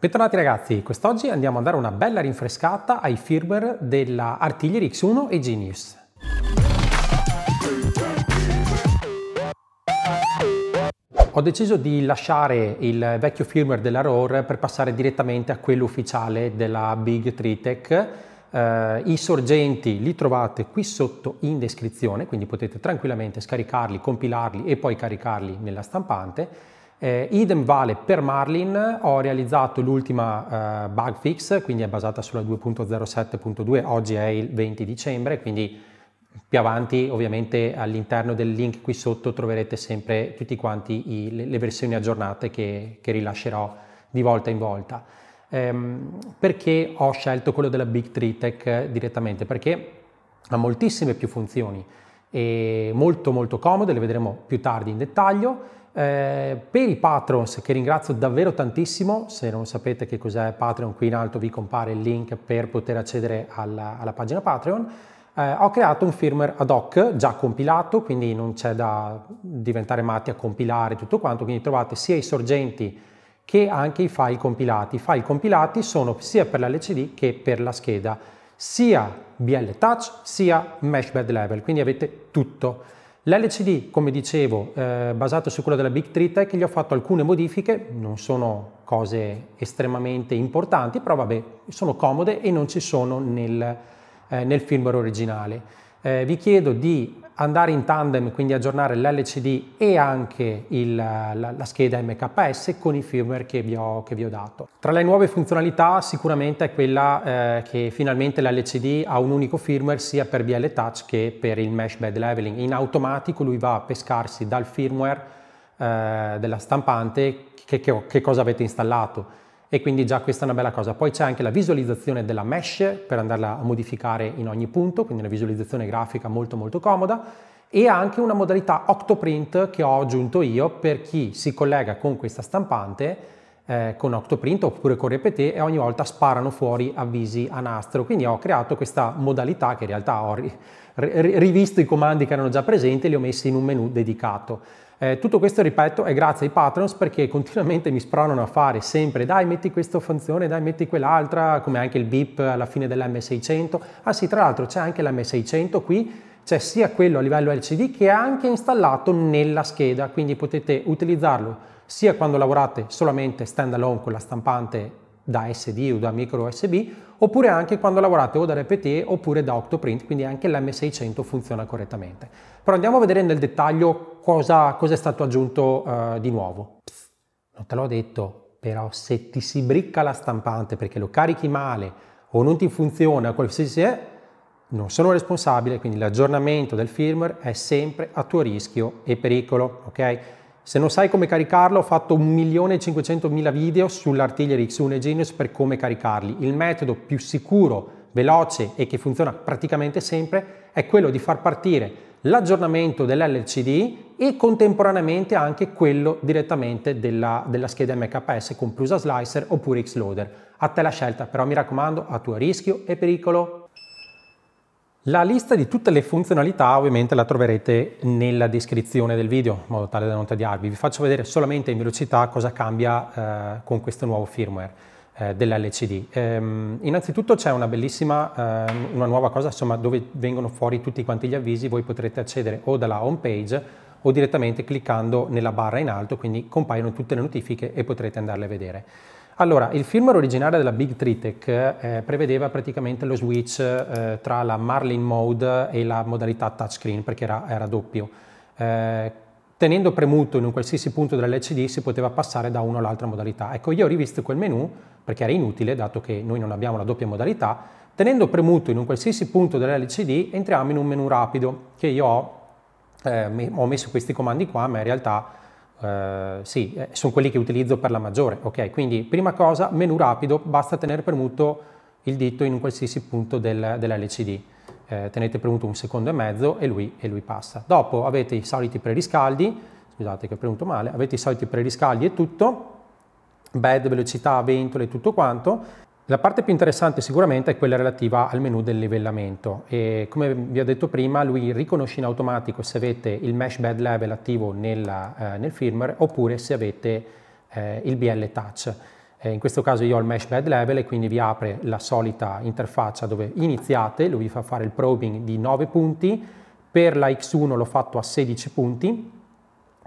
Bentornati ragazzi, quest'oggi andiamo a dare una bella rinfrescata ai firmware della Artiglieri X1 e Genius. Ho deciso di lasciare il vecchio firmware della ROR per passare direttamente a quello ufficiale della Big Tritech. Eh, I sorgenti li trovate qui sotto in descrizione, quindi potete tranquillamente scaricarli, compilarli e poi caricarli nella stampante eh, idem vale per Marlin, ho realizzato l'ultima eh, bug fix, quindi è basata sulla 2.07.2, oggi è il 20 dicembre, quindi più avanti ovviamente all'interno del link qui sotto troverete sempre tutte quanti le, le, versioni aggiornate che, che, rilascerò di volta in volta. Ehm, perché ho scelto quello della Big Tree Tech direttamente? Perché ha moltissime più funzioni e molto molto comode, le vedremo più tardi in dettaglio eh, per i patrons che ringrazio davvero tantissimo, se non sapete che cos'è Patreon qui in alto vi compare il link per poter accedere alla, alla pagina Patreon, eh, ho creato un firmware ad hoc già compilato, quindi non c'è da diventare matti a compilare tutto quanto, quindi trovate sia i sorgenti che anche i file compilati. I file compilati sono sia per l'LCD che per la scheda, sia BL Touch sia Meshbed Level, quindi avete tutto. L'LCD, come dicevo, eh, basato su quello della Big 3 Tech, gli ho fatto alcune modifiche, non sono cose estremamente importanti, però vabbè, sono comode e non ci sono nel, eh, nel firmware originale eh, vi chiedo di andare in tandem, quindi aggiornare l'LCD e anche il, la, la, scheda MKS con i firmware che vi, ho, che vi, ho, dato. Tra le nuove funzionalità sicuramente è quella eh, che finalmente l'LCD ha un unico firmware sia per BL Touch che per il Mesh Bed Leveling. In automatico lui va a pescarsi dal firmware eh, della stampante che, che, che cosa avete installato e quindi già questa è una bella cosa. Poi c'è anche la visualizzazione della mesh per andarla a modificare in ogni punto, quindi una visualizzazione grafica molto molto comoda e anche una modalità Octoprint che ho aggiunto io per chi si collega con questa stampante eh, con Octoprint oppure con Repete e ogni volta sparano fuori avvisi a nastro. Quindi ho creato questa modalità che in realtà ho ri- rivisto i comandi che erano già presenti e li ho messi in un menu dedicato. Eh, tutto questo, ripeto, è grazie ai patrons perché continuamente mi spronano a fare sempre dai metti questa funzione, dai metti quell'altra, come anche il beep alla fine dell'M600. Ah sì, tra l'altro c'è anche l'M600 qui, c'è sia quello a livello LCD che è anche installato nella scheda, quindi potete utilizzarlo sia quando lavorate solamente stand alone con la stampante da SD o da micro USB oppure anche quando lavorate o da RPT oppure da Octoprint, quindi anche l'M600 funziona correttamente. Però andiamo a vedere nel dettaglio cosa, cosa è stato aggiunto uh, di nuovo. Pff, non te l'ho detto, però se ti si bricca la stampante perché lo carichi male o non ti funziona, qualsiasi è, non sono responsabile, quindi l'aggiornamento del firmware è sempre a tuo rischio e pericolo, ok? Se non sai come caricarlo, ho fatto 1.500.000 video sull'Artillery X1 e Genius per come caricarli. Il metodo più sicuro, veloce e che funziona praticamente sempre è quello di far partire l'aggiornamento dell'LCD e contemporaneamente anche quello direttamente della, della scheda MKS con Plusa Slicer oppure X-Loader. A te la scelta, però mi raccomando, a tuo rischio e pericolo. La lista di tutte le funzionalità ovviamente la troverete nella descrizione del video, in modo tale da non tediarvi. Vi faccio vedere solamente in velocità cosa cambia eh, con questo nuovo firmware eh, dell'LCD. Ehm, innanzitutto c'è una bellissima, eh, una nuova cosa, insomma, dove vengono fuori tutti quanti gli avvisi, voi potrete accedere o dalla home page o direttamente cliccando nella barra in alto, quindi compaiono tutte le notifiche e potrete andarle a vedere. Allora, il firmware originale della Big Tritec eh, prevedeva praticamente lo switch eh, tra la Marlin Mode e la modalità touchscreen perché era, era doppio. Eh, tenendo premuto in un qualsiasi punto dell'LCD si poteva passare da una all'altra modalità. Ecco, io ho rivisto quel menu perché era inutile, dato che noi non abbiamo la doppia modalità, tenendo premuto in un qualsiasi punto dell'LCD entriamo in un menu rapido che io ho, eh, ho messo questi comandi qua, ma in realtà eh, sì, eh, sono quelli che utilizzo per la maggiore. Ok, quindi prima cosa, menu rapido, basta tenere premuto il dito in un qualsiasi punto del, dell'LCD. Eh, tenete premuto un secondo e mezzo e lui, e lui passa. Dopo avete i soliti preriscaldi, scusate che ho premuto male, avete i soliti preriscaldi e tutto, bed, velocità, ventole e tutto quanto. La parte più interessante sicuramente è quella relativa al menu del livellamento e come vi ho detto prima lui riconosce in automatico se avete il Mesh Bed Level attivo nella, eh, nel firmware oppure se avete eh, il BL Touch. Eh, in questo caso io ho il Mesh Bed Level e quindi vi apre la solita interfaccia dove iniziate, lui vi fa fare il probing di 9 punti, per la X1 l'ho fatto a 16 punti,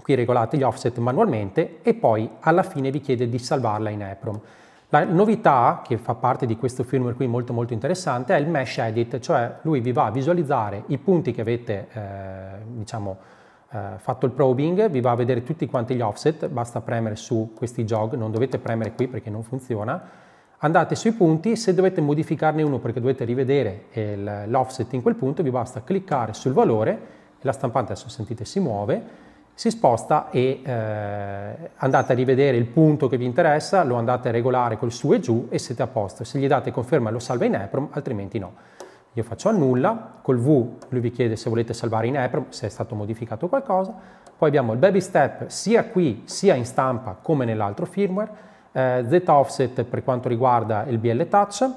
qui regolate gli offset manualmente e poi alla fine vi chiede di salvarla in EPROM. La novità che fa parte di questo firmware qui molto molto interessante è il mesh edit, cioè lui vi va a visualizzare i punti che avete eh, diciamo, eh, fatto il probing, vi va a vedere tutti quanti gli offset, basta premere su questi jog, non dovete premere qui perché non funziona. Andate sui punti, se dovete modificarne uno perché dovete rivedere eh, l'offset in quel punto, vi basta cliccare sul valore, la stampante adesso sentite si muove, si sposta e eh, andate a rivedere il punto che vi interessa, lo andate a regolare col su e giù e siete a posto. Se gli date conferma lo salva in EPROM, altrimenti no. Io faccio annulla, col V lui vi chiede se volete salvare in EPROM, se è stato modificato qualcosa. Poi abbiamo il baby step sia qui sia in stampa come nell'altro firmware, eh, Z offset per quanto riguarda il BL touch,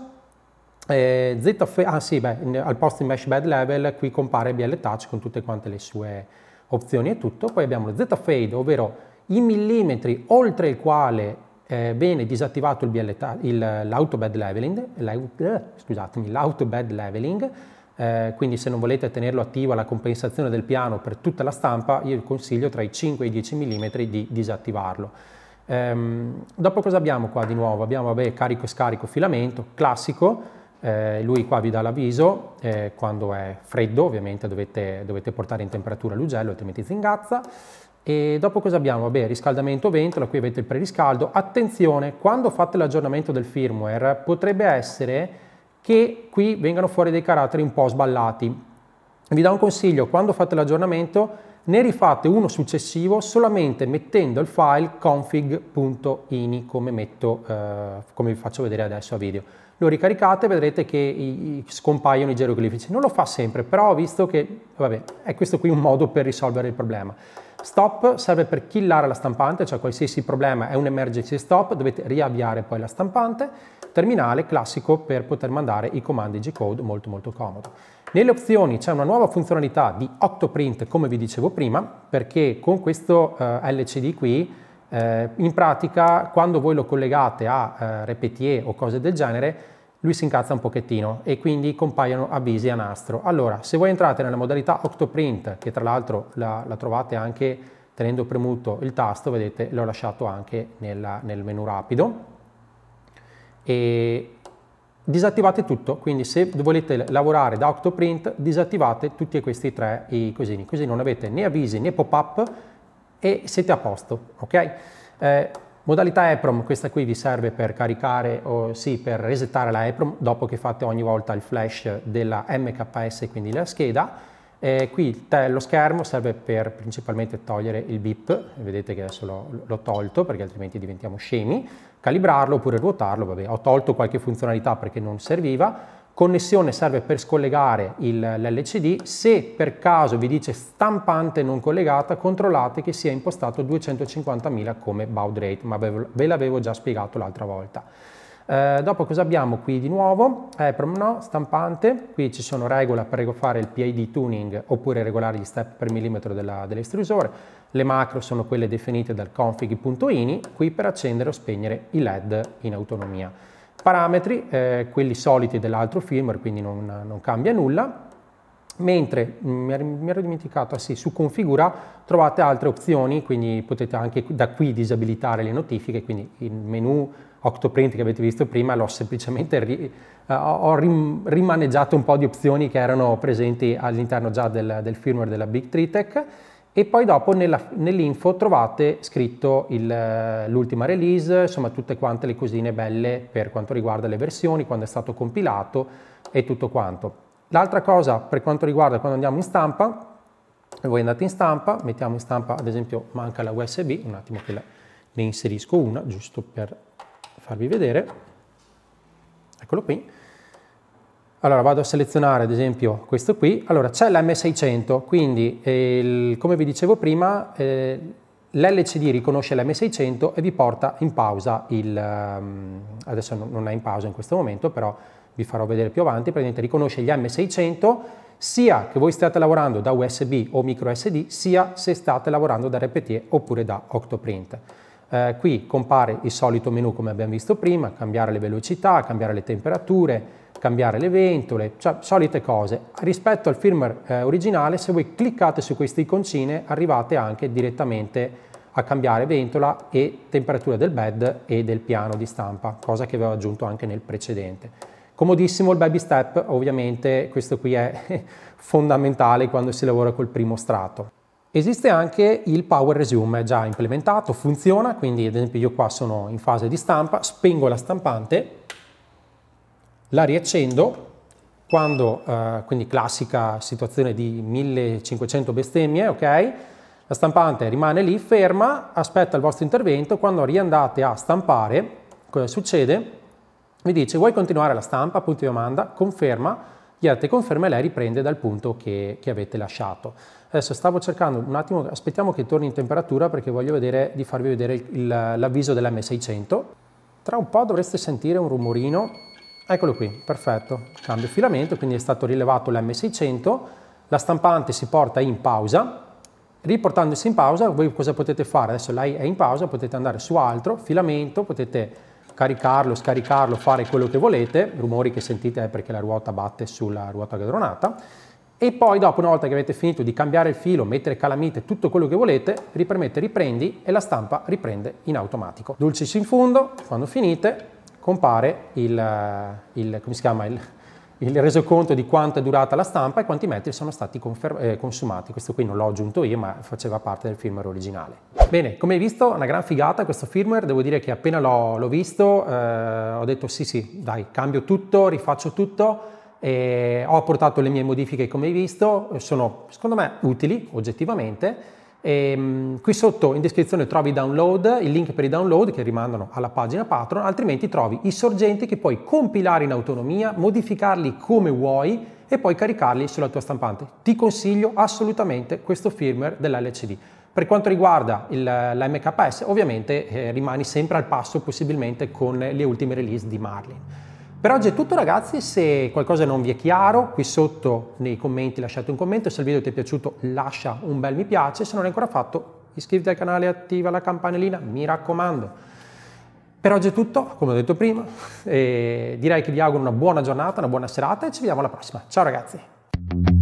eh, Z, ah sì, beh, al posto di mesh bed level qui compare BL touch con tutte quante le sue opzioni è tutto. Poi abbiamo lo Z fade, ovvero i millimetri oltre il quale eh, viene disattivato l'auto bed leveling, eh, scusatemi, l'auto bed leveling, eh, quindi se non volete tenerlo attivo alla compensazione del piano per tutta la stampa, io consiglio tra i 5 e i 10 mm di disattivarlo. Ehm, dopo cosa abbiamo qua di nuovo? Abbiamo vabbè, carico e scarico filamento, classico, eh, lui qua vi dà l'avviso, eh, quando è freddo ovviamente dovete, dovete portare in temperatura l'ugello, altrimenti zingazza. E dopo cosa abbiamo? Vabbè, riscaldamento ventola, qui avete il preriscaldo. Attenzione, quando fate l'aggiornamento del firmware potrebbe essere che qui vengano fuori dei caratteri un po' sballati. Vi do un consiglio, quando fate l'aggiornamento ne rifate uno successivo solamente mettendo il file config.ini come, metto, eh, come vi faccio vedere adesso a video lo ricaricate e vedrete che i, i, scompaiono i geroglifici. Non lo fa sempre, però ho visto che, vabbè, è questo qui un modo per risolvere il problema. Stop serve per killare la stampante, cioè qualsiasi problema è un emergency stop, dovete riavviare poi la stampante. Terminale classico per poter mandare i comandi G-Code, molto molto comodo. Nelle opzioni c'è una nuova funzionalità di 8 print, come vi dicevo prima, perché con questo eh, LCD qui eh, in pratica, quando voi lo collegate a eh, repetier o cose del genere, lui si incazza un pochettino e quindi compaiono avvisi a nastro. Allora, se voi entrate nella modalità Octoprint, che tra l'altro la, la, trovate anche tenendo premuto il tasto, vedete, l'ho lasciato anche nella, nel menu rapido, e disattivate tutto, quindi se volete lavorare da Octoprint, disattivate tutti questi tre i cosini, così non avete né avvisi né pop-up, e siete a posto, ok? Eh, modalità EPROM, questa qui vi serve per caricare o sì, per resettare la EPROM dopo che fate ogni volta il flash della MKS, quindi la scheda. Eh, qui lo schermo serve per principalmente togliere il bip, vedete che adesso l'ho tolto perché altrimenti diventiamo scemi, calibrarlo oppure ruotarlo, vabbè ho tolto qualche funzionalità perché non serviva, Connessione serve per scollegare l'LCD, se per caso vi dice stampante non collegata controllate che sia impostato 250.000 come baud rate, ma ve l'avevo già spiegato l'altra volta. Eh, dopo cosa abbiamo qui di nuovo? EEPROM eh, no, stampante, qui ci sono regole per fare il PID tuning oppure regolare gli step per millimetro dell'estrusore, le macro sono quelle definite dal config.ini, qui per accendere o spegnere i LED in autonomia. Parametri, eh, quelli soliti dell'altro firmware, quindi non, non cambia nulla, mentre mm, mi ero dimenticato, ah sì, su configura trovate altre opzioni, quindi potete anche da qui disabilitare le notifiche, quindi il menu Octoprint che avete visto prima l'ho semplicemente ri, uh, ho rim, rimaneggiato un po' di opzioni che erano presenti all'interno già del, del firmware della Big Tree Tech e poi dopo nell'info trovate scritto eh, l'ultima release, insomma tutte quante le cosine belle per quanto riguarda le versioni, quando è stato compilato e tutto quanto. L'altra cosa per quanto riguarda quando andiamo in stampa, voi andate in stampa, mettiamo in stampa ad esempio manca la USB, un attimo che la, ne inserisco una giusto per farvi vedere, eccolo qui, allora vado a selezionare ad esempio questo qui, allora c'è l'M600, quindi eh, come vi dicevo prima eh, l'LCD riconosce l'M600 e vi porta in pausa il, um, adesso non è in pausa in questo momento però vi farò vedere più avanti, praticamente riconosce gli M600 sia che voi stiate lavorando da USB o micro SD sia se state lavorando da RPT oppure da Octoprint. Eh, qui compare il solito menu come abbiamo visto prima, cambiare le velocità, cambiare le temperature, cambiare le ventole, cioè solite cose. Rispetto al firmware eh, originale, se voi cliccate su queste iconcine, arrivate anche direttamente a cambiare ventola e temperatura del bed e del piano di stampa, cosa che avevo aggiunto anche nel precedente. Comodissimo il baby step, ovviamente questo qui è fondamentale quando si lavora col primo strato. Esiste anche il Power Resume già implementato, funziona, quindi ad esempio io qua sono in fase di stampa, spengo la stampante la riaccendo, quando, eh, quindi classica situazione di 1500 bestemmie, ok? La stampante rimane lì ferma, aspetta il vostro intervento, quando riandate a stampare, cosa succede? Mi dice vuoi continuare la stampa? Punto di domanda, conferma, gli date conferma e lei riprende dal punto che, che, avete lasciato. Adesso stavo cercando un attimo, aspettiamo che torni in temperatura perché voglio vedere, di farvi vedere l'avviso dell'M600. Tra un po' dovreste sentire un rumorino Eccolo qui, perfetto, cambio filamento, quindi è stato rilevato l'M600, la stampante si porta in pausa, riportandosi in pausa voi cosa potete fare? Adesso lei è in pausa, potete andare su altro, filamento, potete caricarlo, scaricarlo, fare quello che volete, rumori che sentite è perché la ruota batte sulla ruota gradronata, e poi dopo una volta che avete finito di cambiare il filo, mettere calamite, tutto quello che volete, ripremete riprendi e la stampa riprende in automatico. Dulcis in fondo, quando finite compare il, eh, il, chiama, il, il, resoconto di quanto è durata la stampa e quanti metri sono stati eh, consumati. Questo qui non l'ho aggiunto io, ma faceva parte del firmware originale. Bene, come hai visto, una gran figata questo firmware. Devo dire che appena l'ho visto eh, ho detto sì sì, dai, cambio tutto, rifaccio tutto. ho portato le mie modifiche come hai visto, sono secondo me utili oggettivamente e, ehm, qui sotto in descrizione trovi i download, il link per i download che rimandano alla pagina Patreon, altrimenti trovi i sorgenti che puoi compilare in autonomia, modificarli come vuoi e poi caricarli sulla tua stampante. Ti consiglio assolutamente questo firmware dell'LCD. Per quanto riguarda il, la MKS, ovviamente eh, rimani sempre al passo possibilmente con le ultime release di Marlin. Per oggi è tutto ragazzi, se qualcosa non vi è chiaro qui sotto nei commenti lasciate un commento, se il video ti è piaciuto lascia un bel mi piace, se non l'hai ancora fatto iscriviti al canale e attiva la campanellina, mi raccomando. Per oggi è tutto, come ho detto prima, direi che vi auguro una buona giornata, una buona serata e ci vediamo alla prossima. Ciao ragazzi!